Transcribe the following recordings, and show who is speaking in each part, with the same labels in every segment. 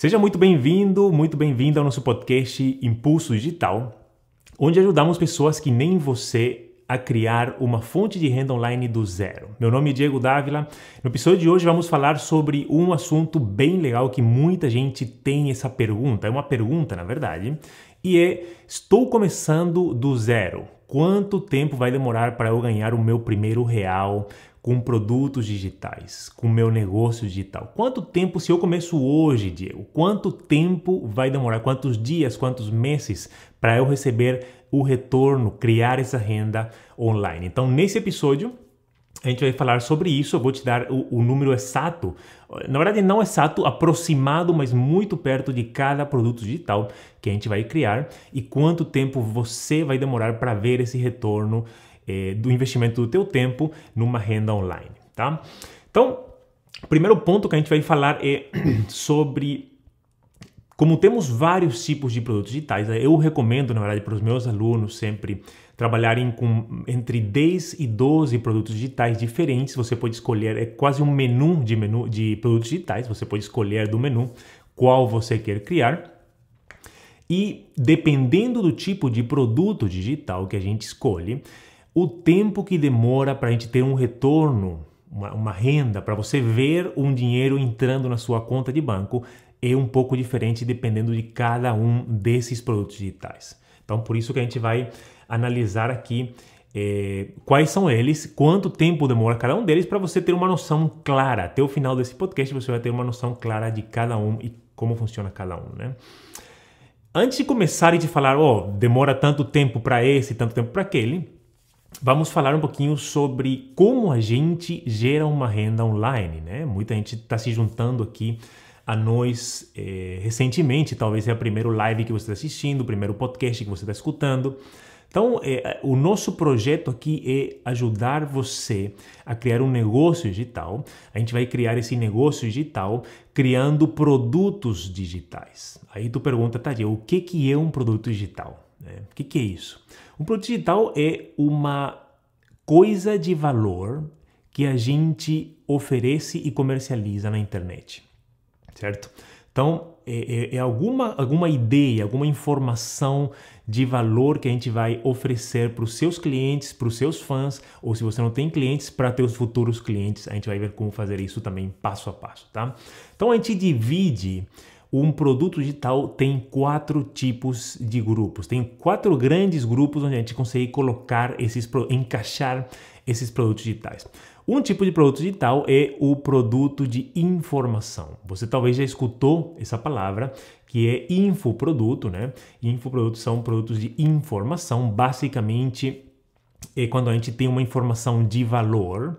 Speaker 1: Seja muito bem-vindo, muito bem vindo ao nosso podcast Impulso Digital, onde ajudamos pessoas que nem você a criar uma fonte de renda online do zero. Meu nome é Diego Dávila. No episódio de hoje vamos falar sobre um assunto bem legal que muita gente tem essa pergunta, é uma pergunta na verdade, e é: estou começando do zero. Quanto tempo vai demorar para eu ganhar o meu primeiro real? com produtos digitais, com meu negócio digital? Quanto tempo, se eu começo hoje, Diego, quanto tempo vai demorar? Quantos dias, quantos meses para eu receber o retorno, criar essa renda online? Então, nesse episódio, a gente vai falar sobre isso. Eu vou te dar o, o, número exato, na verdade, não exato, aproximado, mas muito perto de cada produto digital que a gente vai criar e quanto tempo você vai demorar para ver esse retorno é, do investimento do teu tempo numa renda online, tá? Então, o primeiro ponto que a gente vai falar é sobre como temos vários tipos de produtos digitais, né? eu recomendo, na verdade, para os meus alunos sempre trabalharem com entre 10 e 12 produtos digitais diferentes. Você pode escolher, é quase um menu de, menu de produtos digitais, você pode escolher do menu qual você quer criar. E dependendo do tipo de produto digital que a gente escolhe, o tempo que demora para a gente ter um retorno, uma, uma renda, para você ver um dinheiro entrando na sua conta de banco é um pouco diferente dependendo de cada um desses produtos digitais. Então, por isso que a gente vai analisar aqui é, quais são eles, quanto tempo demora cada um deles, para você ter uma noção clara. Até o final desse podcast você vai ter uma noção clara de cada um e como funciona cada um, né? Antes de começar e de falar, ó, oh, demora tanto tempo para esse, tanto tempo para aquele, Vamos falar um pouquinho sobre como a gente gera uma renda online, né? Muita gente está se juntando aqui a nós eh, recentemente, talvez é o primeiro live que você está assistindo, o primeiro podcast que você está escutando. Então, eh, o nosso projeto aqui é ajudar você a criar um negócio digital. A gente vai criar esse negócio digital criando produtos digitais. Aí tu pergunta, Tadeu, o que, que é um produto digital? Né? O que, que é isso? Um produto digital é uma coisa de valor que a gente oferece e comercializa na internet, certo? Então, é, é, é alguma, alguma ideia, alguma informação de valor que a gente vai oferecer para os seus clientes, para os seus fãs, ou se você não tem clientes, para seus futuros clientes. A gente vai ver como fazer isso também passo a passo, tá? Então, a gente divide um produto digital tem quatro tipos de grupos, tem quatro grandes grupos onde a gente consegue colocar esses, encaixar esses produtos digitais. Um tipo de produto digital é o produto de informação. Você talvez já escutou essa palavra, que é infoproduto, né? Infoprodutos são produtos de informação, basicamente é quando a gente tem uma informação de valor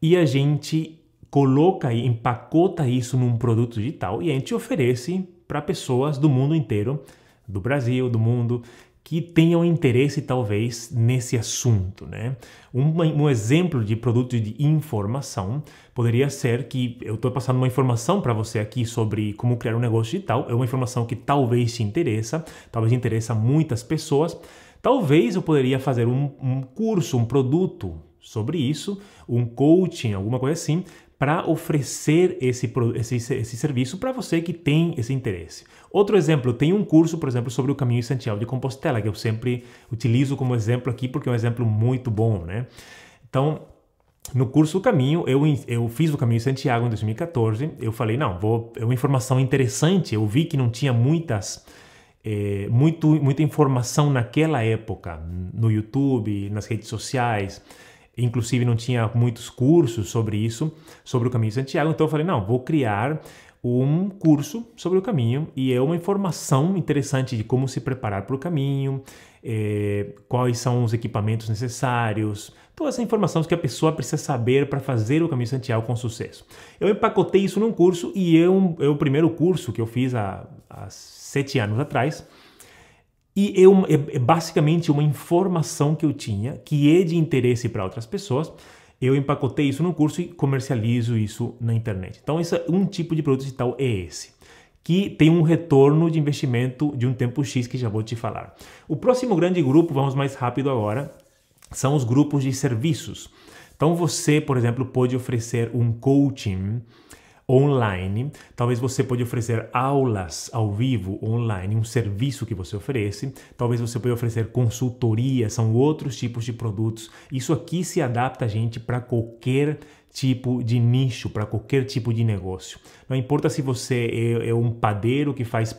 Speaker 1: e a gente coloca e empacota isso num produto digital e a gente oferece para pessoas do mundo inteiro, do Brasil, do mundo, que tenham interesse talvez nesse assunto, né? Um, um exemplo de produto de informação poderia ser que eu estou passando uma informação para você aqui sobre como criar um negócio digital, é uma informação que talvez te interessa, talvez interessa muitas pessoas, talvez eu poderia fazer um, um curso, um produto sobre isso, um coaching, alguma coisa assim, para oferecer esse, esse, esse serviço para você que tem esse interesse. Outro exemplo, tem um curso, por exemplo, sobre o caminho de Santiago de Compostela, que eu sempre utilizo como exemplo aqui, porque é um exemplo muito bom, né? Então, no curso do Caminho, eu, eu fiz o Caminho de Santiago em 2014, eu falei, não, vou, é uma informação interessante, eu vi que não tinha muitas... É, muito, muita informação naquela época, no YouTube, nas redes sociais, inclusive não tinha muitos cursos sobre isso, sobre o caminho de Santiago, então eu falei, não, vou criar um curso sobre o caminho e é uma informação interessante de como se preparar para o caminho, eh, quais são os equipamentos necessários, todas as informações que a pessoa precisa saber para fazer o caminho Santiago com sucesso. Eu empacotei isso num curso e é, um, é o primeiro curso que eu fiz há, há sete anos atrás e é, é basicamente uma informação que eu tinha, que é de interesse para outras pessoas, eu empacotei isso no curso e comercializo isso na internet. Então, esse é um tipo de produto digital é esse, que tem um retorno de investimento de um tempo X que já vou te falar. O próximo grande grupo, vamos mais rápido agora, são os grupos de serviços. Então, você, por exemplo, pode oferecer um coaching online. Talvez você pode oferecer aulas ao vivo online, um serviço que você oferece. Talvez você pode oferecer consultoria, são outros tipos de produtos. Isso aqui se adapta a gente para qualquer tipo de nicho, para qualquer tipo de negócio. Não importa se você é, é um padeiro que faz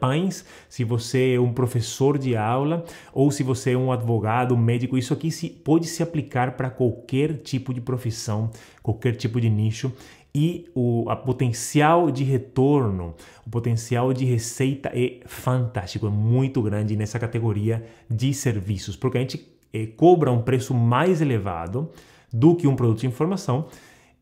Speaker 1: pães, se você é um professor de aula ou se você é um advogado, um médico, isso aqui se, pode se aplicar para qualquer tipo de profissão, qualquer tipo de nicho e o a potencial de retorno, o potencial de receita é fantástico, é muito grande nessa categoria de serviços, porque a gente é, cobra um preço mais elevado do que um produto de informação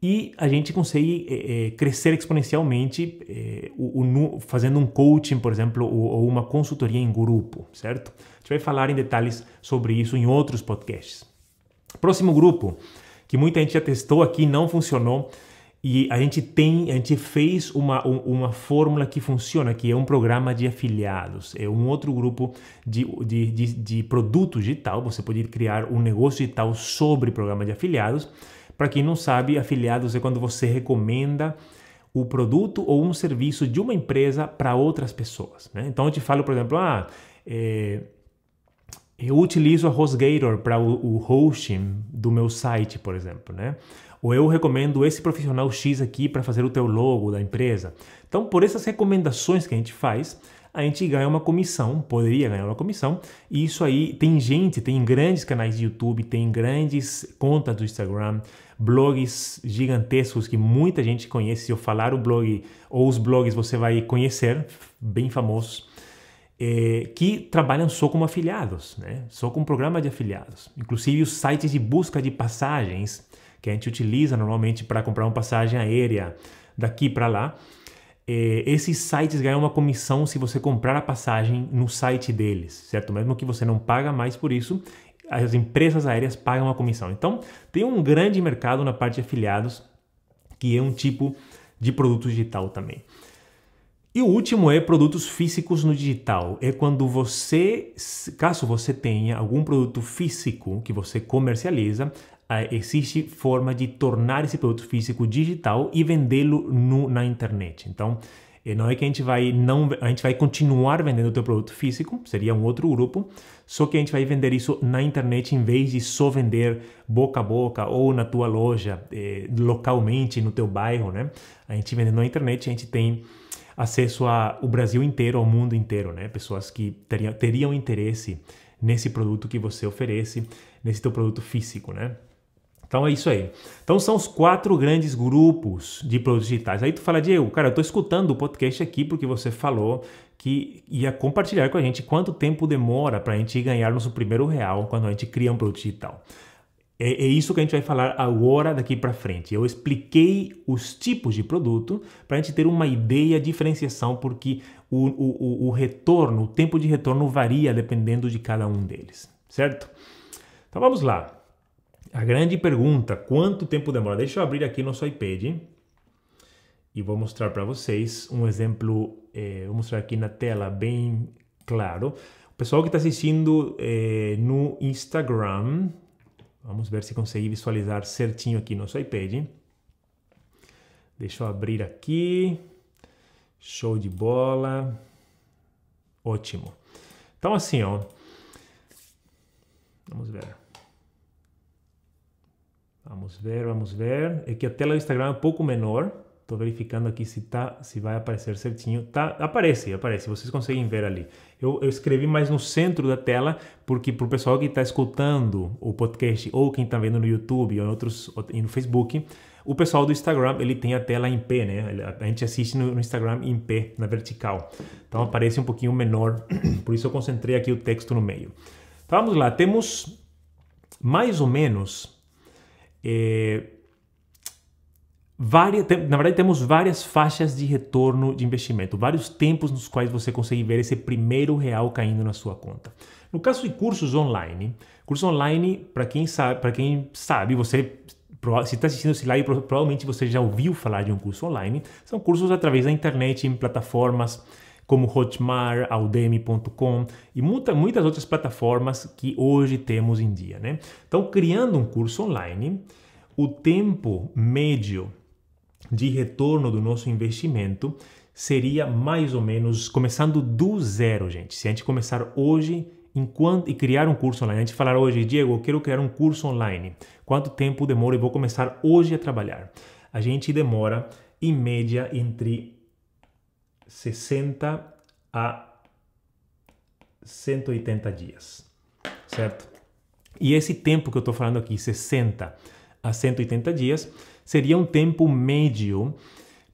Speaker 1: e a gente consegue é, crescer exponencialmente é, o, o, fazendo um coaching, por exemplo, ou, ou uma consultoria em grupo, certo? A gente vai falar em detalhes sobre isso em outros podcasts. Próximo grupo, que muita gente já testou aqui, não funcionou, e a gente tem, a gente fez uma, uma fórmula que funciona, que é um programa de afiliados. É um outro grupo de, de, de, de produtos digital. Você pode criar um negócio digital sobre programa de afiliados. Para quem não sabe, afiliados é quando você recomenda o produto ou um serviço de uma empresa para outras pessoas. Né? Então eu te falo, por exemplo, ah, é, eu utilizo a HostGator para o, o hosting do meu site, por exemplo, né? ou eu recomendo esse profissional X aqui para fazer o teu logo da empresa. Então, por essas recomendações que a gente faz, a gente ganha uma comissão, poderia ganhar uma comissão, e isso aí tem gente, tem grandes canais de YouTube, tem grandes contas do Instagram, blogs gigantescos que muita gente conhece. Se eu falar o blog ou os blogs, você vai conhecer, bem famosos. É, que trabalham só como afiliados, né? só com programa de afiliados. Inclusive os sites de busca de passagens que a gente utiliza normalmente para comprar uma passagem aérea daqui para lá, é, esses sites ganham uma comissão se você comprar a passagem no site deles, certo? Mesmo que você não paga mais por isso, as empresas aéreas pagam a comissão. Então, tem um grande mercado na parte de afiliados, que é um tipo de produto digital também. E o último é produtos físicos no digital. É quando você, caso você tenha algum produto físico que você comercializa, ah, existe forma de tornar esse produto físico digital e vendê-lo na internet. Então, eh, não é que a gente vai não a gente vai continuar vendendo o teu produto físico, seria um outro grupo, só que a gente vai vender isso na internet em vez de só vender boca a boca ou na tua loja, eh, localmente no teu bairro, né? A gente vendendo na internet, a gente tem acesso ao Brasil inteiro, ao mundo inteiro, né? Pessoas que teriam, teriam interesse nesse produto que você oferece, nesse teu produto físico, né? Então é isso aí. Então são os quatro grandes grupos de produtos digitais. Aí tu fala, Diego, cara, eu estou escutando o podcast aqui porque você falou que ia compartilhar com a gente quanto tempo demora para a gente ganhar nosso primeiro real quando a gente cria um produto digital. É, é isso que a gente vai falar agora daqui para frente. Eu expliquei os tipos de produto para a gente ter uma ideia de diferenciação, porque o, o, o retorno, o tempo de retorno varia dependendo de cada um deles, certo? Então vamos lá a grande pergunta, quanto tempo demora? Deixa eu abrir aqui nosso iPad e vou mostrar para vocês um exemplo, eh, vou mostrar aqui na tela bem claro. O pessoal que está assistindo eh, no Instagram, vamos ver se consegui visualizar certinho aqui nosso iPad. Deixa eu abrir aqui, show de bola, ótimo. Então assim, ó, vamos ver. Vamos ver, vamos ver. É que a tela do Instagram é um pouco menor. Estou verificando aqui se tá, se vai aparecer certinho. Tá, aparece, aparece. Vocês conseguem ver ali. Eu, eu escrevi mais no centro da tela, porque para o pessoal que está escutando o podcast ou quem está vendo no YouTube ou em outros e no Facebook, o pessoal do Instagram ele tem a tela em pé, né? A gente assiste no, no Instagram em pé, na vertical. Então aparece um pouquinho menor. Por isso eu concentrei aqui o texto no meio. Então, vamos lá. Temos mais ou menos é, eh, várias, na verdade, temos várias faixas de retorno de investimento, vários tempos nos quais você consegue ver esse primeiro real caindo na sua conta. No caso de cursos online, curso online, para quem sabe, para quem sabe, você se está assistindo esse live, provavelmente você já ouviu falar de um curso online. São cursos através da internet, em plataformas como Hotmart, Udemy.com e muita, muitas outras plataformas que hoje temos em dia. Né? Então, criando um curso online, o tempo médio de retorno do nosso investimento seria mais ou menos começando do zero, gente. Se a gente começar hoje enquanto, e criar um curso online, a gente falar hoje, Diego, eu quero criar um curso online. Quanto tempo demora? E vou começar hoje a trabalhar. A gente demora em média entre 60 a 180 dias, certo? E esse tempo que eu estou falando aqui, 60 a 180 dias, seria um tempo médio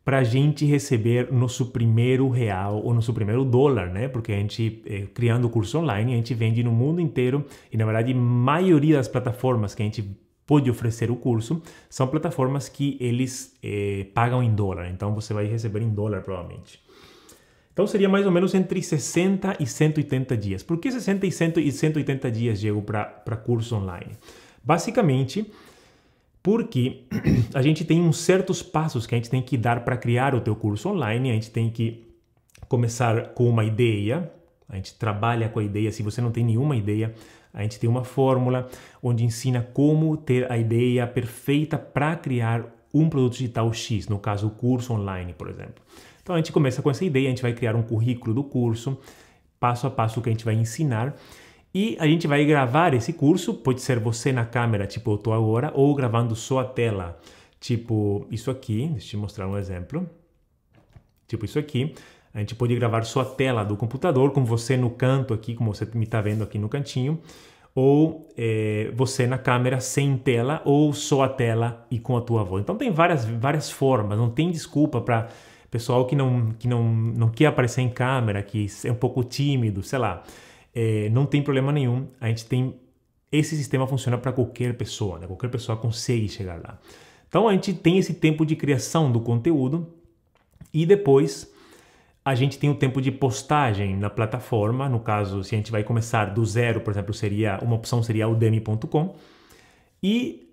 Speaker 1: para a gente receber nosso primeiro real ou nosso primeiro dólar, né? Porque a gente, eh, criando o curso online, a gente vende no mundo inteiro e, na verdade, a maioria das plataformas que a gente pode oferecer o curso são plataformas que eles eh, pagam em dólar. Então, você vai receber em dólar, provavelmente. Então seria mais ou menos entre 60 e 180 dias. Por que 60 e 180 dias, Diego, para curso online? Basicamente, porque a gente tem uns certos passos que a gente tem que dar para criar o teu curso online, a gente tem que começar com uma ideia, a gente trabalha com a ideia, se você não tem nenhuma ideia, a gente tem uma fórmula onde ensina como ter a ideia perfeita para criar um produto digital X, no caso o curso online, por exemplo. Então a gente começa com essa ideia, a gente vai criar um currículo do curso, passo a passo que a gente vai ensinar. E a gente vai gravar esse curso, pode ser você na câmera, tipo eu estou agora, ou gravando só a tela, tipo isso aqui, deixa eu te mostrar um exemplo. Tipo isso aqui, a gente pode gravar só a tela do computador, com você no canto aqui, como você me está vendo aqui no cantinho, ou é, você na câmera sem tela, ou só a tela e com a tua voz. Então tem várias, várias formas, não tem desculpa para pessoal que não, que não, não quer aparecer em câmera, que é um pouco tímido, sei lá, é, não tem problema nenhum. A gente tem. Esse sistema funciona para qualquer pessoa, né? qualquer pessoa consegue chegar lá. Então a gente tem esse tempo de criação do conteúdo e depois a gente tem o tempo de postagem na plataforma. No caso, se a gente vai começar do zero, por exemplo, seria uma opção seria udemy.com. E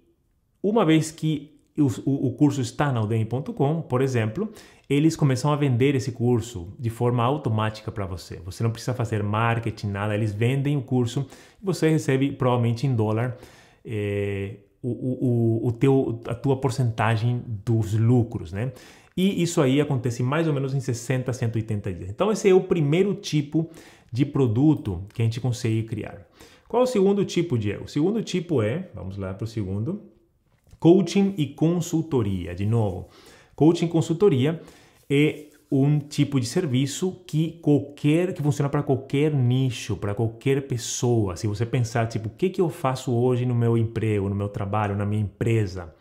Speaker 1: uma vez que o, o curso está na udemy.com, por exemplo, eles começam a vender esse curso de forma automática para você. Você não precisa fazer marketing, nada, eles vendem o curso e você recebe provavelmente em dólar eh, o, o, o teu, a tua porcentagem dos lucros, né? E isso aí acontece mais ou menos em 60 a 180 dias. Então esse é o primeiro tipo de produto que a gente consegue criar. Qual é o segundo tipo, Diego? O segundo tipo é, vamos lá para o segundo, Coaching e consultoria, de novo. Coaching e consultoria é um tipo de serviço que qualquer que funciona para qualquer nicho, para qualquer pessoa. Se você pensar, tipo, o que, que eu faço hoje no meu emprego, no meu trabalho, na minha empresa,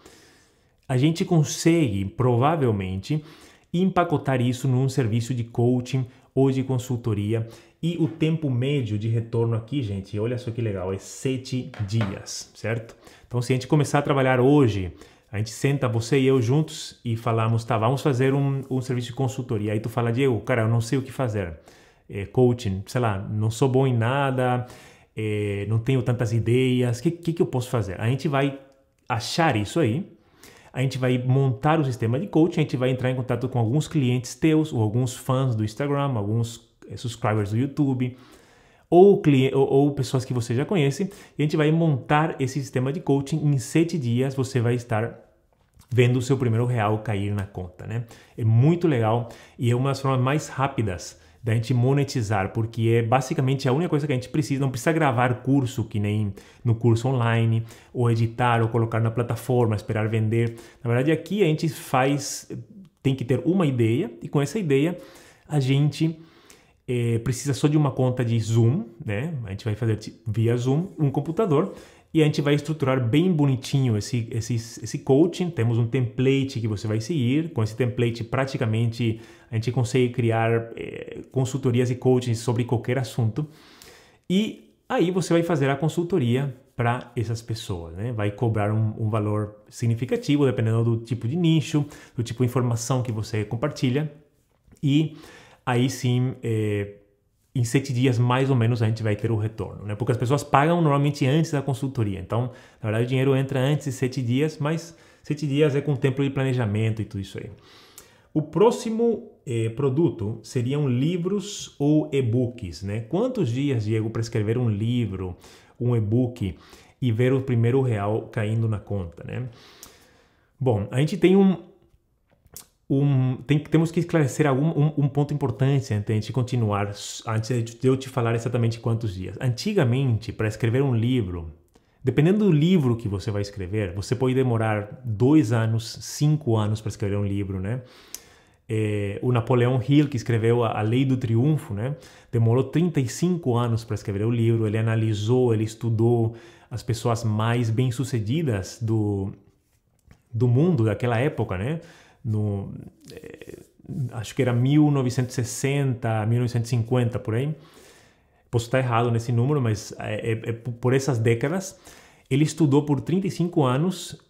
Speaker 1: a gente consegue provavelmente empacotar isso num serviço de coaching ou de consultoria e o tempo médio de retorno aqui, gente, olha só que legal, é sete dias, certo? Então, se a gente começar a trabalhar hoje, a gente senta, você e eu juntos, e falamos, tá, vamos fazer um, um serviço de consultoria. Aí tu fala, Diego, cara, eu não sei o que fazer. É, coaching, sei lá, não sou bom em nada, é, não tenho tantas ideias, o que, que, que eu posso fazer? A gente vai achar isso aí, a gente vai montar o sistema de coaching, a gente vai entrar em contato com alguns clientes teus, ou alguns fãs do Instagram, alguns é, subscribers do YouTube, ou, ou, ou, pessoas que você já conhece, e a gente vai montar esse sistema de coaching. Em sete dias você vai estar vendo o seu primeiro real cair na conta, né? É muito legal e é uma das formas mais rápidas da gente monetizar, porque é basicamente a única coisa que a gente precisa, não precisa gravar curso que nem no curso online, ou editar, ou colocar na plataforma, esperar vender. Na verdade, aqui a gente faz, tem que ter uma ideia e com essa ideia a gente é, precisa só de uma conta de Zoom, né? A gente vai fazer via Zoom um computador e a gente vai estruturar bem bonitinho esse, esse, esse coaching. Temos um template que você vai seguir. Com esse template, praticamente a gente consegue criar é, consultorias e coachings sobre qualquer assunto. E aí você vai fazer a consultoria para essas pessoas, né? Vai cobrar um, um, valor significativo, dependendo do tipo de nicho, do tipo de informação que você compartilha. E aí sim, é, em sete dias mais ou menos a gente vai ter o retorno, né? Porque as pessoas pagam normalmente antes da consultoria. Então, na verdade, o dinheiro entra antes de sete dias, mas sete dias é com tempo de planejamento e tudo isso aí. O próximo eh, produto seriam livros ou e-books, né? Quantos dias, Diego, para escrever um livro, um e-book e ver o primeiro real caindo na conta, né? Bom, a gente tem um, um, tem, temos que esclarecer algum, um, um, ponto importante antes de continuar, antes de eu te falar exatamente quantos dias. Antigamente, para escrever um livro, dependendo do livro que você vai escrever, você pode demorar dois anos, cinco anos para escrever um livro, né? É, o Napoleão Hill, que escreveu a, Lei do Triunfo, né? demorou 35 anos para escrever o livro, ele analisou, ele estudou as pessoas mais bem-sucedidas do, do mundo daquela época, né? no, eh, acho que era 1960, 1950 por aí. Posso estar errado nesse número, mas é, é, por essas décadas. Ele estudou por 35 anos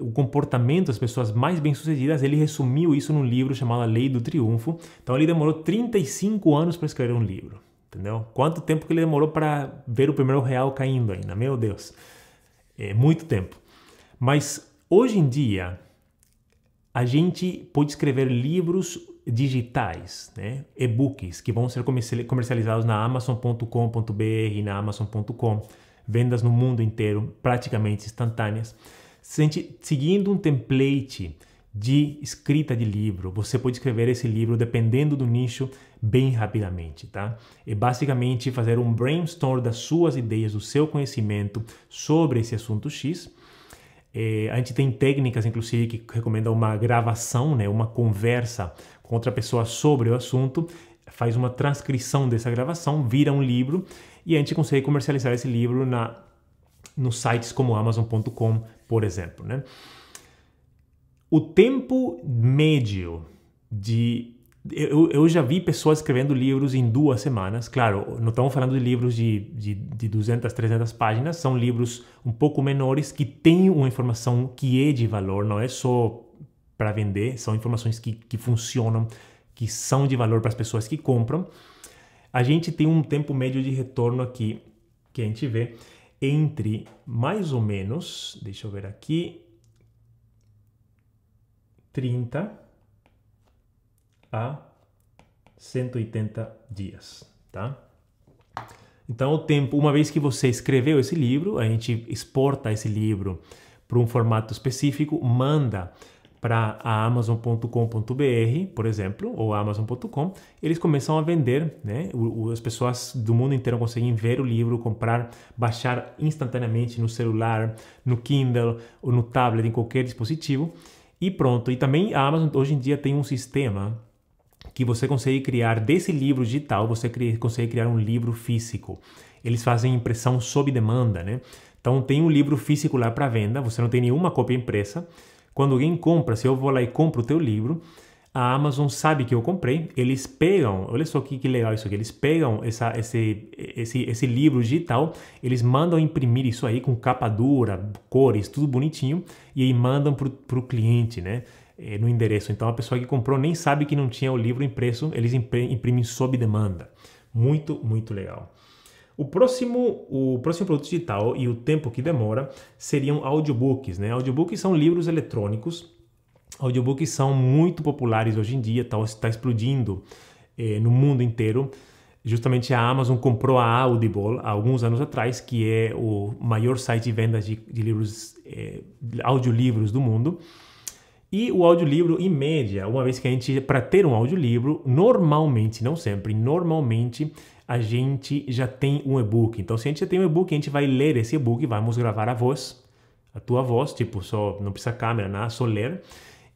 Speaker 1: o comportamento das pessoas mais bem-sucedidas. Ele resumiu isso num livro chamado A Lei do Triunfo. Então ele demorou 35 anos para escrever um livro. Entendeu? Quanto tempo que ele demorou para ver o primeiro real caindo ainda? Meu Deus, é muito tempo. Mas hoje em dia, a gente pode escrever livros digitais, né? e-books, que vão ser comercializados na Amazon.com.br, na Amazon.com, vendas no mundo inteiro, praticamente instantâneas. Seguindo um template de escrita de livro. Você pode escrever esse livro dependendo do nicho bem rapidamente, tá? É basicamente fazer um brainstorm das suas ideias, do seu conhecimento sobre esse assunto X é, a gente tem técnicas, inclusive, que recomendam uma gravação, né, uma conversa com outra pessoa sobre o assunto, faz uma transcrição dessa gravação, vira um livro e a gente consegue comercializar esse livro na, nos sites como Amazon.com, por exemplo. Né? O tempo médio de eu, eu já vi pessoas escrevendo livros em duas semanas. Claro, não estamos falando de livros de, de, de 200, 300 páginas. São livros um pouco menores que têm uma informação que é de valor, não é só para vender. São informações que, que funcionam, que são de valor para as pessoas que compram. A gente tem um tempo médio de retorno aqui que a gente vê entre mais ou menos, deixa eu ver aqui, 30 a 180 dias, tá? Então, o tempo, uma vez que você escreveu esse livro, a gente exporta esse livro para um formato específico, manda para a Amazon.com.br, por exemplo, ou Amazon.com, eles começam a vender, né? As pessoas do mundo inteiro conseguem ver o livro, comprar, baixar instantaneamente no celular, no Kindle ou no tablet, em qualquer dispositivo. E pronto. E também a Amazon hoje em dia tem um sistema que você consegue criar desse livro digital, você consegue criar um livro físico. Eles fazem impressão sob demanda, né? Então tem um livro físico lá para venda, você não tem nenhuma cópia impressa. Quando alguém compra, se eu vou lá e compro o teu livro, a Amazon sabe que eu comprei, eles pegam, olha só que, que legal isso aqui, eles pegam essa, esse, esse, esse livro digital, eles mandam imprimir isso aí com capa dura, cores, tudo bonitinho, e aí mandam para o cliente, né? É, no endereço. Então a pessoa que comprou nem sabe que não tinha o livro impresso, eles imprimem sob demanda. Muito, muito legal. O próximo, o próximo produto digital e o tempo que demora seriam audiobooks. Né? Audiobooks são livros eletrônicos. Audiobooks são muito populares hoje em dia, está tá explodindo é, no mundo inteiro. Justamente a Amazon comprou a Audible há alguns anos atrás, que é o maior site de vendas de, de livros, eh, audiolivros do mundo. E o audiolivro, em média, uma vez que a gente, para ter um audiolivro, normalmente, não sempre, normalmente a gente já tem um e-book. Então, se a gente já tem um e-book, a gente vai ler esse e-book, vamos gravar a voz, a tua voz, tipo, só não precisa câmera, nada, só ler.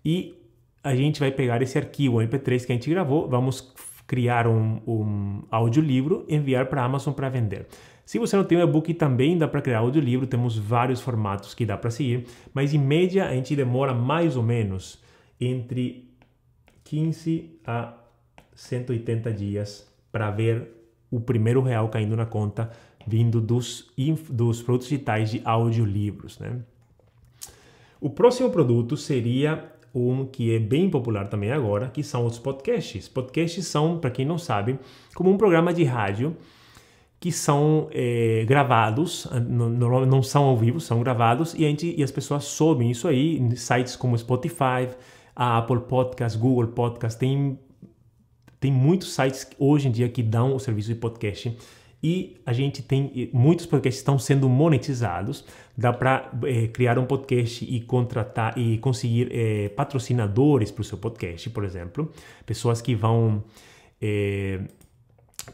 Speaker 1: E a gente vai pegar esse arquivo MP3 que a gente gravou, vamos criar um, um audiolivro, enviar para a Amazon para vender. Se você não tem um e-book, também dá para criar audiolivro, temos vários formatos que dá para seguir, mas em média a gente demora mais ou menos entre 15 a 180 dias para ver o primeiro real caindo na conta vindo dos, dos produtos digitais de audiolivros. Né? O próximo produto seria um que é bem popular também agora, que são os podcasts. Podcasts são, para quem não sabe, como um programa de rádio que são é, gravados, ah, não são ao vivo, são gravados, e, a gente, e as pessoas sobem isso aí em sites como Spotify, a Apple Podcast, Google Podcast, tem, tem muitos sites hoje em dia que dão o serviço de podcast e a gente tem muitos podcasts estão sendo monetizados dá para é, criar um podcast e contratar e conseguir é, patrocinadores para o seu podcast por exemplo pessoas que vão é,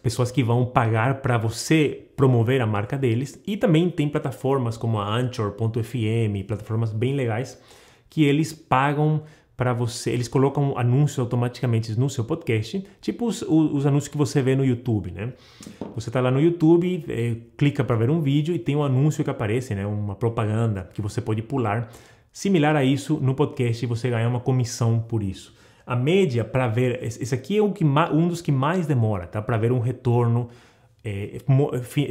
Speaker 1: pessoas que vão pagar para você promover a marca deles e também tem plataformas como a Anchor.fm, plataformas bem legais que eles pagam para você, eles colocam anúncios automaticamente no seu podcast, tipo os, os, anúncios que você vê no YouTube, né? Você está lá no YouTube, é, clica para ver um vídeo e tem um anúncio que aparece, né? Uma propaganda que você pode pular. Similar a isso, no podcast você ganha uma comissão por isso. A média para ver, esse aqui é o que, um dos que mais demora, tá? Para ver um retorno é,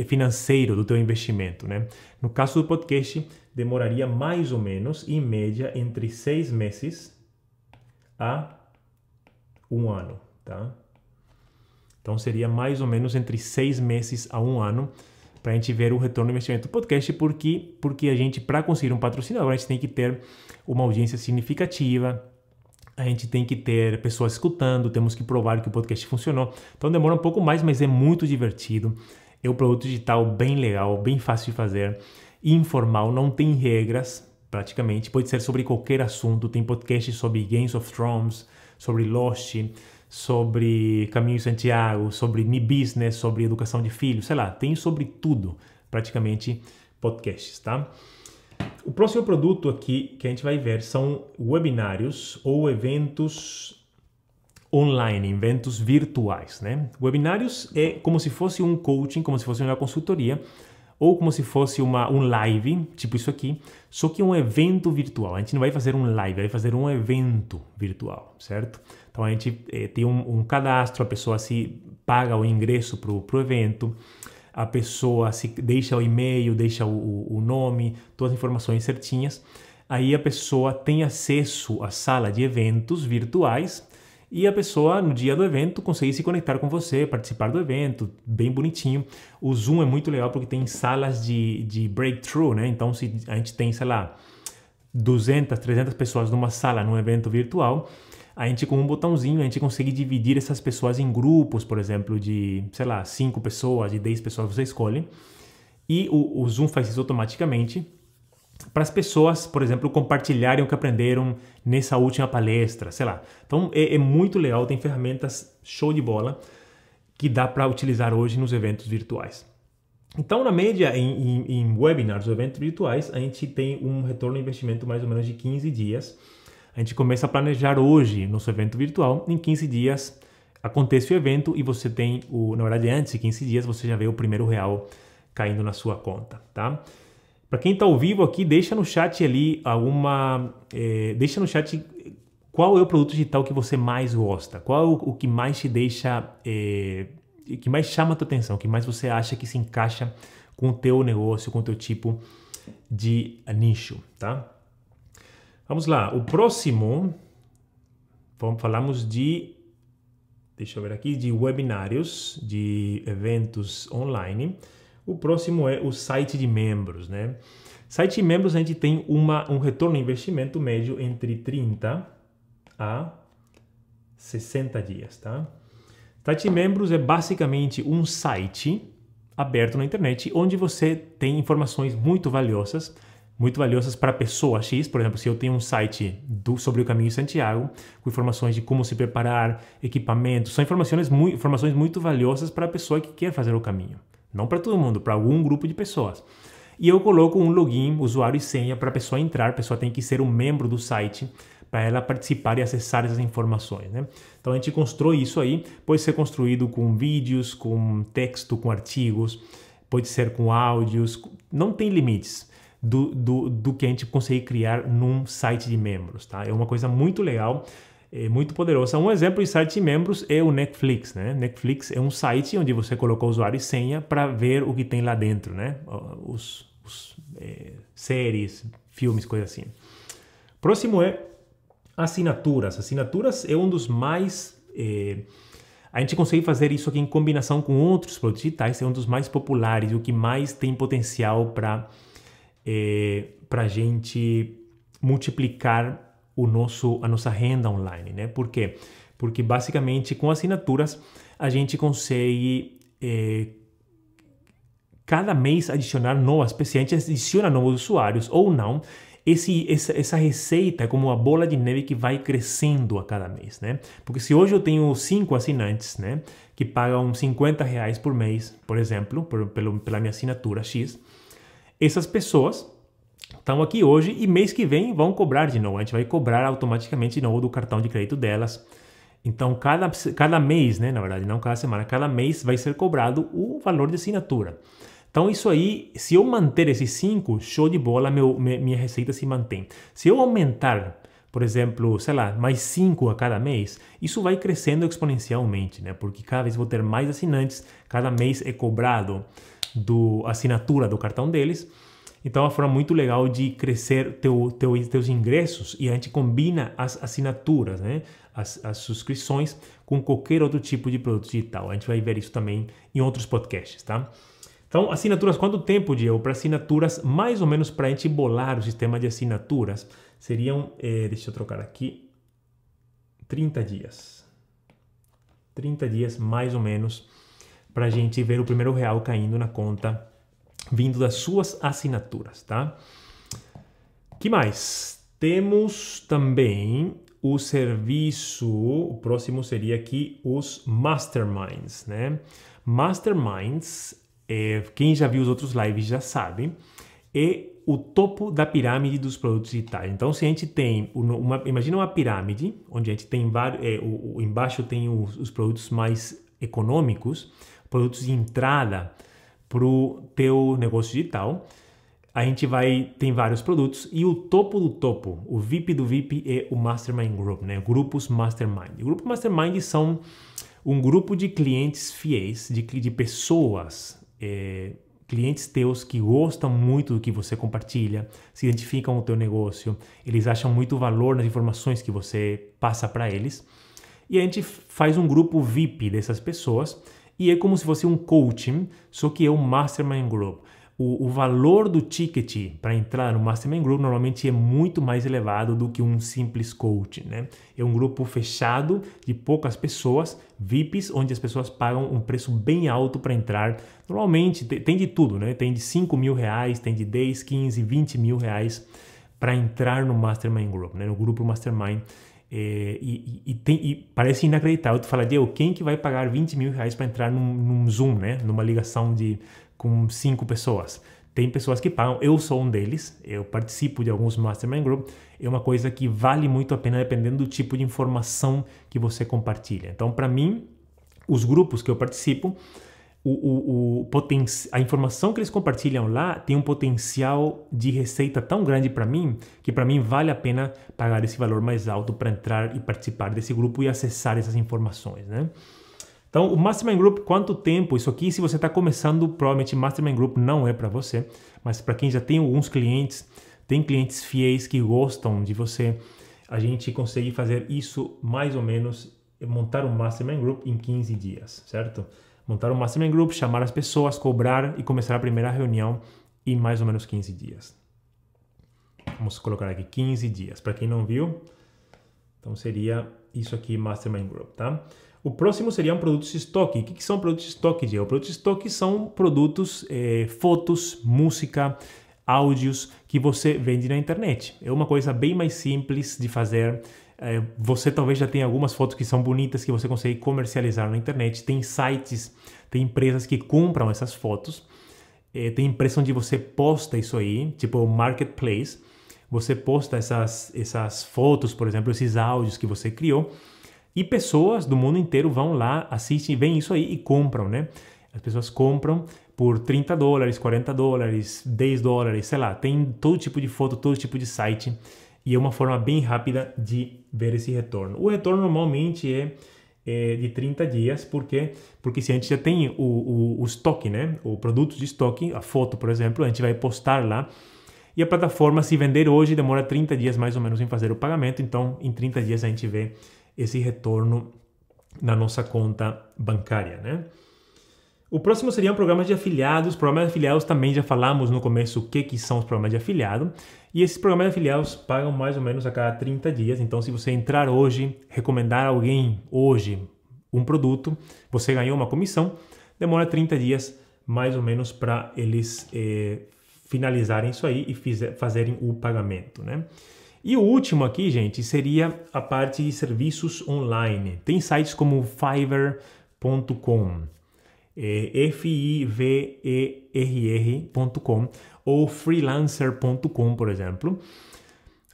Speaker 1: financeiro do teu investimento, né? No caso do podcast, demoraria mais ou menos, em média, entre seis meses a um ano, tá? Então seria mais ou menos entre seis meses a um ano para a gente ver o retorno do investimento do podcast, porque, porque a gente, para conseguir um patrocinador, a gente tem que ter uma audiência significativa, a gente tem que ter pessoas escutando, temos que provar que o podcast funcionou. Então demora um pouco mais, mas é muito divertido. É um produto digital bem legal, bem fácil de fazer, informal, não tem regras praticamente. Pode ser sobre qualquer assunto. Tem podcast sobre Games of Thrones, sobre Lost, sobre Caminho Santiago, sobre Me Business, sobre educação de filhos, sei lá. Tem sobre tudo praticamente podcasts, tá? O próximo produto aqui que a gente vai ver são webinários ou eventos online, eventos virtuais, né? Webinários é como se fosse um coaching, como se fosse uma consultoria, ou como se fosse uma, um live, tipo isso aqui, só que um evento virtual. A gente não vai fazer um live, vai fazer um evento virtual, certo? Então a gente é, tem um, um, cadastro, a pessoa se paga o ingresso para o evento, a pessoa se deixa o e-mail, deixa o, o nome, todas as informações certinhas. Aí a pessoa tem acesso à sala de eventos virtuais e a pessoa no dia do evento consegue se conectar com você, participar do evento, bem bonitinho. O Zoom é muito legal porque tem salas de, de breakthrough, né? Então, se a gente tem, sei lá, 200, 300 pessoas numa sala num evento virtual, a gente com um botãozinho, a gente consegue dividir essas pessoas em grupos, por exemplo, de, sei lá, 5 pessoas, de 10 pessoas, você escolhe. E o, o Zoom faz isso automaticamente para as pessoas, por exemplo, compartilharem o que aprenderam nessa última palestra, sei lá. Então é, é muito legal, tem ferramentas show de bola que dá para utilizar hoje nos eventos virtuais. Então, na média, em, em, em webinars ou eventos virtuais, a gente tem um retorno de investimento mais ou menos de 15 dias. A gente começa a planejar hoje nosso evento virtual. Em 15 dias acontece o evento e você tem o, na verdade, antes de 15 dias você já vê o primeiro real caindo na sua conta, tá? Para quem está ao vivo aqui, deixa no chat ali alguma, é, deixa no chat qual é o produto digital que você mais gosta, qual é o, o que mais te deixa, é, que mais chama a tua atenção, que mais você acha que se encaixa com o teu negócio, com o teu tipo de nicho, tá? Vamos lá, o próximo, vamos, falamos de, deixa eu ver aqui, de webinários, de eventos online. O próximo é o site de membros, né? Site de membros a gente tem uma, um retorno investimento médio entre 30 a 60 dias, tá? Site de membros é basicamente um site aberto na internet onde você tem informações muito valiosas muito valiosas para a pessoa X. Por exemplo, se eu tenho um site do, sobre o caminho Santiago, com informações de como se preparar, equipamento, são informações, informações muito valiosas para a pessoa que quer fazer o caminho. Não para todo mundo, para algum grupo de pessoas. E eu coloco um login, usuário e senha para a pessoa entrar. A pessoa tem que ser um membro do site para ela participar e acessar essas informações. Né? Então a gente constrói isso aí. Pode ser construído com vídeos, com texto, com artigos, pode ser com áudios. Não tem limites do, do, do que a gente consegue criar num site de membros, tá? É uma coisa muito legal é muito poderosa. Um exemplo de site de membros é o Netflix, né? Netflix é um site onde você coloca usuário e senha para ver o que tem lá dentro, né? Os, os é, séries, filmes, coisa assim. Próximo é assinaturas. Assinaturas é um dos mais é, a gente consegue fazer isso aqui em combinação com outros produtos digitais. É um dos mais populares, o que mais tem potencial para é, eh, para a gente multiplicar o nosso, a nossa renda online, né? Por quê? Porque basicamente com assinaturas a gente consegue é, cada mês adicionar novas especialmente adicionar adiciona novos usuários ou não, esse, essa, essa, receita é como uma bola de neve que vai crescendo a cada mês, né? Porque se hoje eu tenho cinco assinantes, né, que pagam 50 reais por mês, por exemplo, por, pelo, pela minha assinatura X, essas pessoas estão aqui hoje e mês que vem vão cobrar de novo. A gente vai cobrar automaticamente de novo do cartão de crédito delas. Então, cada, cada mês, né, na verdade, não cada semana, cada mês vai ser cobrado o valor de assinatura. Então, isso aí, se eu manter esses 5, show de bola, meu, minha receita se mantém. Se eu aumentar, por exemplo, sei lá, mais 5 a cada mês, isso vai crescendo exponencialmente, né? Porque cada vez vou ter mais assinantes, cada mês é cobrado do assinatura do cartão deles. Então, é uma forma muito legal de crescer teu, teu, teus ingressos e a gente combina as assinaturas, né? as, as subscrições com qualquer outro tipo de produto digital. A gente vai ver isso também em outros podcasts, tá? Então, assinaturas, quanto tempo, Diego, para assinaturas, mais ou menos para a gente bolar o sistema de assinaturas, seriam, eh, deixa eu trocar aqui, 30 dias. 30 dias, mais ou menos, para a gente ver o primeiro real caindo na conta vindo das suas assinaturas, tá? Que mais? Temos também o serviço, o próximo seria aqui os masterminds, né? Masterminds, é, quem já viu os outros lives já sabe, é o topo da pirâmide dos produtos digitais. Então, se a gente tem, uma, imagina uma pirâmide, onde a gente tem vários, é, o, o, embaixo tem os, os produtos mais econômicos, produtos de entrada para o teu negócio digital. A gente vai tem vários produtos e o topo do topo, o VIP do VIP é o Mastermind Group, né? Grupos Mastermind. O grupo Mastermind são um grupo de clientes fiéis, de, de pessoas, é, clientes teus que gostam muito do que você compartilha, se identificam com o teu negócio, eles acham muito valor nas informações que você passa para eles. E a gente faz um grupo VIP dessas pessoas e é como se fosse um coaching, só que é um mastermind group. O, o valor do ticket para entrar no mastermind group normalmente é muito mais elevado do que um simples coaching, né? É um grupo fechado de poucas pessoas, VIPs, onde as pessoas pagam um preço bem alto para entrar. Normalmente tem de tudo, né? Tem de 5 mil reais, tem de 10, 15, 20 mil reais para entrar no Mastermind Group, né? no grupo Mastermind é, e, e, tem, e, parece inacreditável tu falar, Diego, quem que vai pagar 20 mil reais para entrar num, num, Zoom, né? Numa ligação de com cinco pessoas. Tem pessoas que pagam, eu sou um deles, eu participo de alguns Mastermind Group, é uma coisa que vale muito a pena dependendo do tipo de informação que você compartilha. Então, para mim, os grupos que eu participo, o, o, o poten a informação que eles compartilham lá tem um potencial de receita tão grande para mim que para mim vale a pena pagar esse valor mais alto para entrar e participar desse grupo e acessar essas informações, né? Então, o Mastermind Group, quanto tempo? Isso aqui, se você está começando, provavelmente Mastermind Group não é para você, mas para quem já tem alguns clientes, tem clientes fiéis que gostam de você, a gente consegue fazer isso mais ou menos, montar um Mastermind Group em 15 dias, certo? montar um mastermind group, chamar as pessoas, cobrar e começar a primeira reunião em mais ou menos 15 dias. Vamos colocar aqui 15 dias. Para quem não viu, então seria isso aqui, Mastermind Group, tá? O próximo seria um produto de estoque. O que, são produtos de estoque, Diego? Produtos de estoque são produtos, eh, fotos, música, áudios que você vende na internet. É uma coisa bem mais simples de fazer é, você talvez já tenha algumas fotos que são bonitas que você consegue comercializar na internet. Tem sites, tem empresas que compram essas fotos. É, tem empresa onde você posta isso aí, tipo o marketplace. Você posta essas, essas fotos, por exemplo, esses áudios que você criou. E pessoas do mundo inteiro vão lá, assistem, veem isso aí e compram, né? As pessoas compram por 30 dólares, 40 dólares, 10 dólares, sei lá. Tem todo tipo de foto, todo tipo de site e é uma forma bem rápida de ver esse retorno. O retorno normalmente é, é de 30 dias, porque porque se a gente já tem o, o, o estoque, né, o produto de estoque, a foto, por exemplo, a gente vai postar lá e a plataforma se vender hoje demora 30 dias mais ou menos em fazer o pagamento, então em 30 dias a gente vê esse retorno na nossa conta bancária, né? O próximo seria programas programa de afiliados. Programas de afiliados também já falamos no começo o que, que são os programas de afiliado. E esses programas de afiliados pagam mais ou menos a cada 30 dias. Então, se você entrar hoje, recomendar a alguém hoje um produto, você ganhou uma comissão, demora 30 dias mais ou menos para eles eh, finalizarem isso aí e fizer, fazerem o pagamento, né? E o último aqui, gente, seria a parte de serviços online. Tem sites como Fiverr.com, é F-I-V-E-R-R.com ou freelancer.com, por exemplo,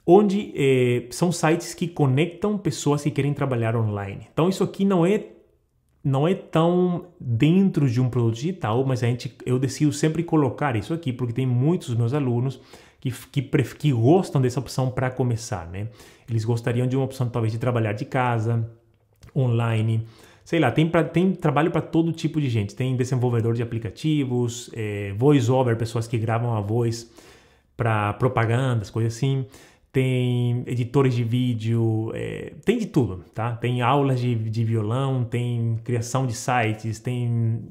Speaker 1: onde é, são sites que conectam pessoas que querem trabalhar online. Então isso aqui não é não é tão dentro de um produto digital, mas a gente, eu decido sempre colocar isso aqui porque tem muitos meus alunos que, que, que gostam dessa opção para começar, né? Eles gostariam de uma opção talvez de trabalhar de casa, online, sei lá, tem, pra, tem trabalho para todo tipo de gente. Tem desenvolvedor de aplicativos, é, voice-over, pessoas que gravam a voz para propagandas, coisas assim. Tem editores de vídeo, é, tem de tudo, tá? Tem aulas de, de violão, tem criação de sites, tem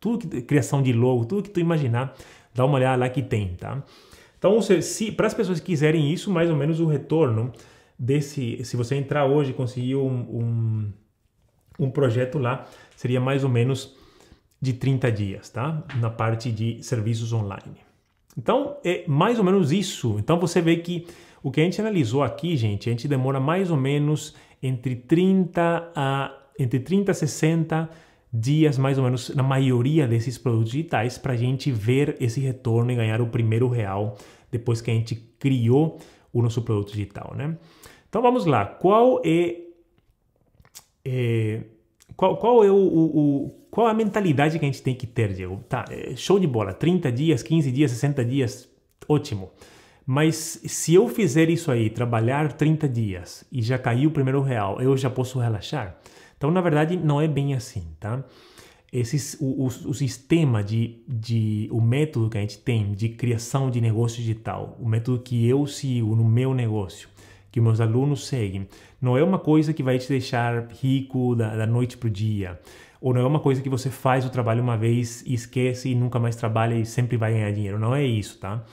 Speaker 1: tudo que, criação de logo, tudo que tu imaginar, dá uma olhada lá que tem, tá? Então, se, se para as pessoas que quiserem isso, mais ou menos o retorno desse, se você entrar hoje e conseguir um, um um projeto lá seria mais ou menos de 30 dias, tá? Na parte de serviços online. Então, é mais ou menos isso. Então, você vê que o que a gente analisou aqui, gente, a gente demora mais ou menos entre 30 a entre 30 a 60 dias, mais ou menos, na maioria desses produtos digitais, para a gente ver esse retorno e ganhar o primeiro real depois que a gente criou o nosso produto digital, né? Então vamos lá, qual é é, qual, qual, é o, o, o, qual a mentalidade que a gente tem que ter, Diego? Tá, é, show de bola, 30 dias, 15 dias, 60 dias, ótimo. Mas se eu fizer isso aí, trabalhar 30 dias e já caiu o primeiro real, eu já posso relaxar? Então, na verdade, não é bem assim, tá? Esse, o, o, o sistema de, de, o método que a gente tem de criação de negócio digital, o método que eu sigo no meu negócio, que meus alunos seguem, não é uma coisa que vai te deixar rico da, da noite para o dia, ou não é uma coisa que você faz o trabalho uma vez e esquece e nunca mais trabalha e sempre vai ganhar dinheiro. Não é isso, tá?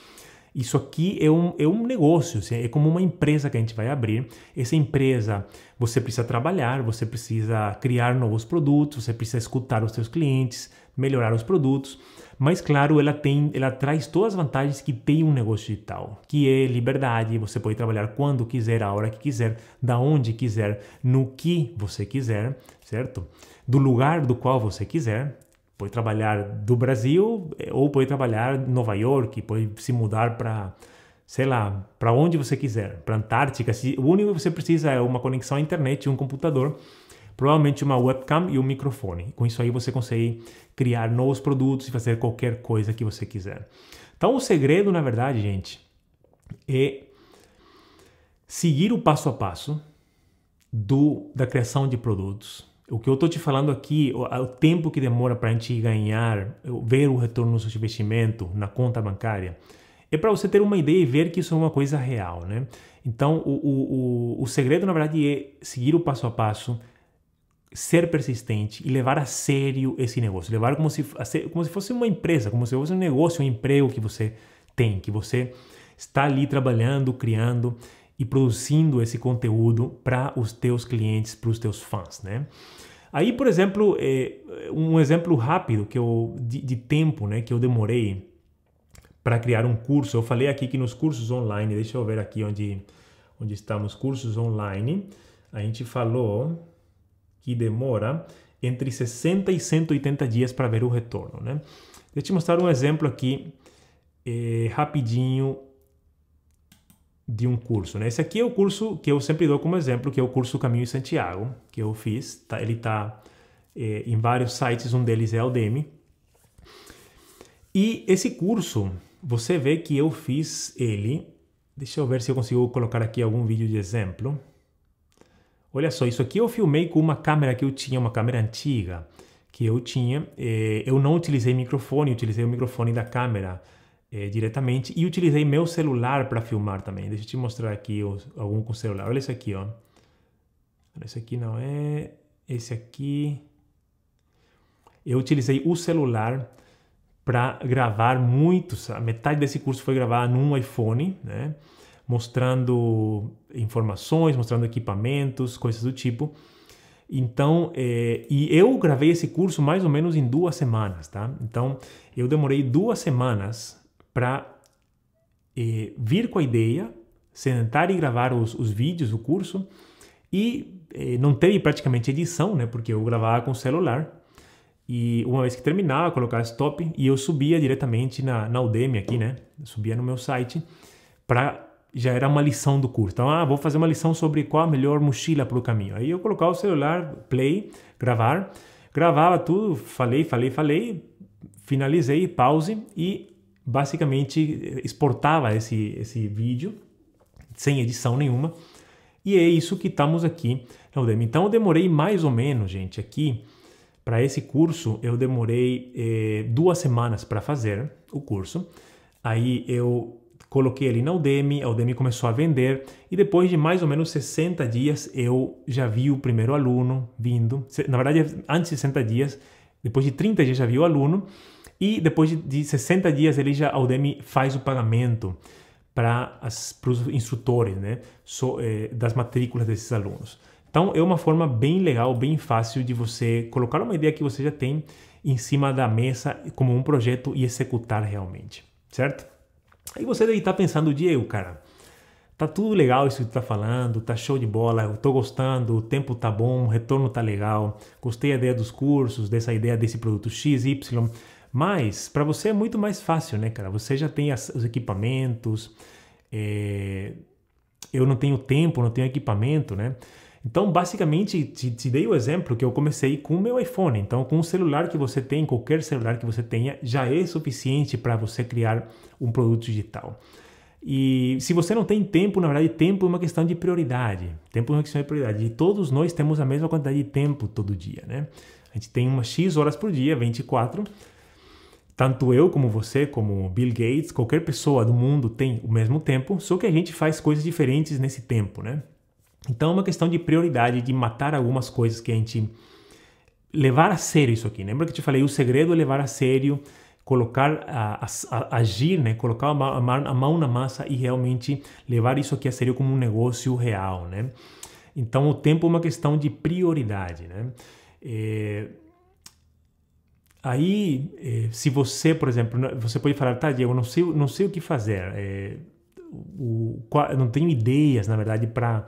Speaker 1: Isso aqui é um, é um negócio, assim, é como uma empresa que a gente vai abrir. Essa empresa, você precisa trabalhar, você precisa criar novos produtos, você precisa escutar os seus clientes, melhorar os produtos. Mas claro, ela tem, ela traz todas as vantagens que tem um negócio digital, que é liberdade, você pode trabalhar quando quiser, a hora que quiser, da onde quiser, no que você quiser, certo? Do lugar do qual você quiser, pode trabalhar do Brasil eh, ou pode trabalhar em Nova York, pode se mudar para sei lá, para onde você quiser, para Antártica, se, o único que você precisa é uma conexão à internet e um computador provavelmente uma webcam e um microfone. Com isso aí você consegue criar novos produtos e fazer qualquer coisa que você quiser. Então o segredo, na verdade, gente, é seguir o passo a passo do da criação de produtos. O que eu estou te falando aqui, o, o tempo que demora para a gente ganhar, ver o retorno no seu investimento na conta bancária, é para você ter uma ideia e ver que isso é uma coisa real, né? Então, o, o, o, o segredo, na verdade, é seguir o passo a passo, ser persistente e levar a sério esse negócio, levar como se, como se fosse uma empresa, como se fosse um negócio, um emprego que você tem, que você está ali trabalhando, criando e produzindo esse conteúdo para os teus clientes, para os teus fãs, né? Aí, por exemplo, é, um exemplo rápido que eu, de, de tempo né, que eu demorei para criar um curso. Eu falei aqui que nos cursos online, deixa eu ver aqui onde, onde estamos, cursos online, a gente falou que demora entre 60 e 180 dias para ver o retorno. Né? Deixa eu te mostrar um exemplo aqui, eh, rapidinho, de um curso. Né? Esse aqui é o curso que eu sempre dou como exemplo, que é o curso Caminho em Santiago, que eu fiz. Tá, ele está eh, em vários sites, um deles é o DM. E esse curso, você vê que eu fiz ele. Deixa eu ver se eu consigo colocar aqui algum vídeo de exemplo. Olha só, isso aqui eu filmei com uma câmera que eu tinha, uma câmera antiga que eu tinha. Eh, eu não utilizei microfone, utilizei o microfone da câmera eh, diretamente e utilizei meu celular para filmar também. Deixa eu te mostrar aqui algum com celular. Olha isso aqui, ó. Esse aqui não é. Esse aqui. Eu utilizei o celular para gravar muitos. A metade desse curso foi gravar num iPhone, né? mostrando informações, mostrando equipamentos, coisas do tipo. Então, é, e eu gravei esse curso mais ou menos em duas semanas, tá? Então, eu demorei duas semanas para é, vir com a ideia, sentar e gravar os, os vídeos do curso e é, não teve praticamente edição, né? Porque eu gravava com o celular e uma vez que terminava, colocava stop e eu subia diretamente na, na Udemy aqui, né? subia no meu site para já era uma lição do curso. Então, ah, vou fazer uma lição sobre qual a melhor mochila para o caminho. Aí eu colocava o celular, play, gravar, gravava tudo, falei, falei, falei, finalizei, pause e basicamente exportava esse, esse vídeo sem edição nenhuma. E é isso que estamos aqui no né, Udemy. Então, eu demorei mais ou menos, gente, aqui para esse curso, eu demorei eh, duas semanas para fazer o curso. Aí eu Coloquei ele na Udemy, a Udemy começou a vender e depois de mais ou menos 60 dias eu já vi o primeiro aluno vindo. Na verdade, antes de 60 dias, depois de 30 dias já vi o aluno e depois de 60 dias ele já, a Udemy faz o pagamento para os instrutores né, so, eh, das matrículas desses alunos. Então é uma forma bem legal, bem fácil de você colocar uma ideia que você já tem em cima da mesa como um projeto e executar realmente, certo? Aí você deve estar tá pensando, Diego, cara, tá tudo legal isso que tu tá falando, tá show de bola, eu tô gostando, o tempo tá bom, o retorno tá legal, gostei da ideia dos cursos, dessa ideia desse produto X, Y, mas para você é muito mais fácil, né, cara? Você já tem as, os equipamentos, é... eu não tenho tempo, não tenho equipamento, né? Então, basicamente, te, te dei o exemplo que eu comecei com o meu iPhone. Então, com o celular que você tem, qualquer celular que você tenha, já é suficiente para você criar um produto digital. E se você não tem tempo, na verdade, tempo é uma questão de prioridade. Tempo é uma questão de prioridade. E todos nós temos a mesma quantidade de tempo todo dia, né? A gente tem umas X horas por dia, 24. Tanto eu como você, como Bill Gates, qualquer pessoa do mundo tem o mesmo tempo, só que a gente faz coisas diferentes nesse tempo, né? Então é uma questão de prioridade, de matar algumas coisas que a gente levar a sério isso aqui. Lembra que eu te falei, o segredo é levar a sério, colocar, a, a, a agir, né? colocar a, a, mão na massa e realmente levar isso aqui a sério como um negócio real. Né? Então o tempo é uma questão de prioridade. Né? É... Aí, é, se você, por exemplo, você pode falar, tá, Diego, não sei, não sei o que fazer, é, o, não tenho ideias, na verdade, para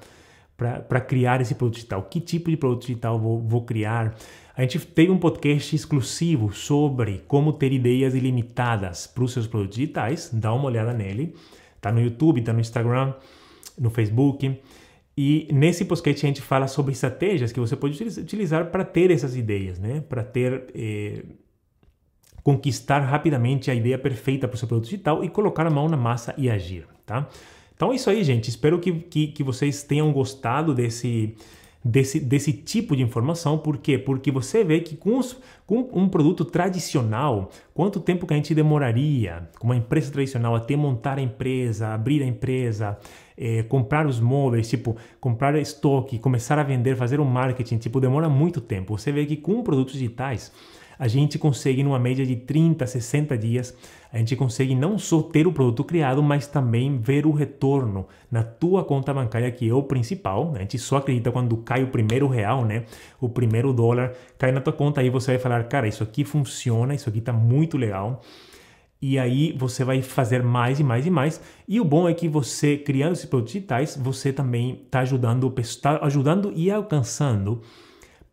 Speaker 1: para criar esse produto digital? Que tipo de produto digital vou, vou criar? A gente teve um podcast exclusivo sobre como ter ideias ilimitadas para os seus produtos digitais. Dá uma olhada nele. Está no YouTube, está no Instagram, no Facebook. E nesse podcast a gente fala sobre estratégias que você pode utilizar para ter essas ideias, né? Para ter eh, conquistar rapidamente a ideia perfeita para o seu produto digital e colocar a mão na massa e agir, tá? Então é isso aí, gente. Espero que, que, que vocês tenham gostado desse, desse, desse tipo de informação. Por quê? Porque você vê que com, os, com, um produto tradicional, quanto tempo que a gente demoraria com uma empresa tradicional até montar a empresa, abrir a empresa, eh, comprar os móveis, tipo, comprar estoque, começar a vender, fazer o um marketing, tipo, demora muito tempo. Você vê que com produtos digitais, a gente consegue, numa média de 30, 60 dias, a gente consegue não só ter o produto criado, mas também ver o retorno na tua conta bancária, que é o principal. Né? A gente só acredita quando cai o primeiro real, né? O primeiro dólar cai na tua conta, aí você vai falar, cara, isso aqui funciona, isso aqui tá muito legal. E aí você vai fazer mais e mais e mais. E o bom é que você, criando esses produtos digitais, você também está ajudando, está ajudando e alcançando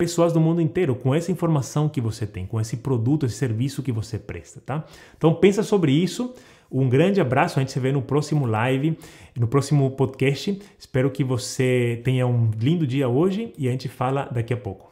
Speaker 1: pessoas do mundo inteiro com essa informação que você tem, com esse produto, esse serviço que você presta, tá? Então pensa sobre isso. Um grande abraço, a gente se vê no próximo live, no próximo podcast. Espero que você tenha um lindo dia hoje e a gente fala daqui a pouco.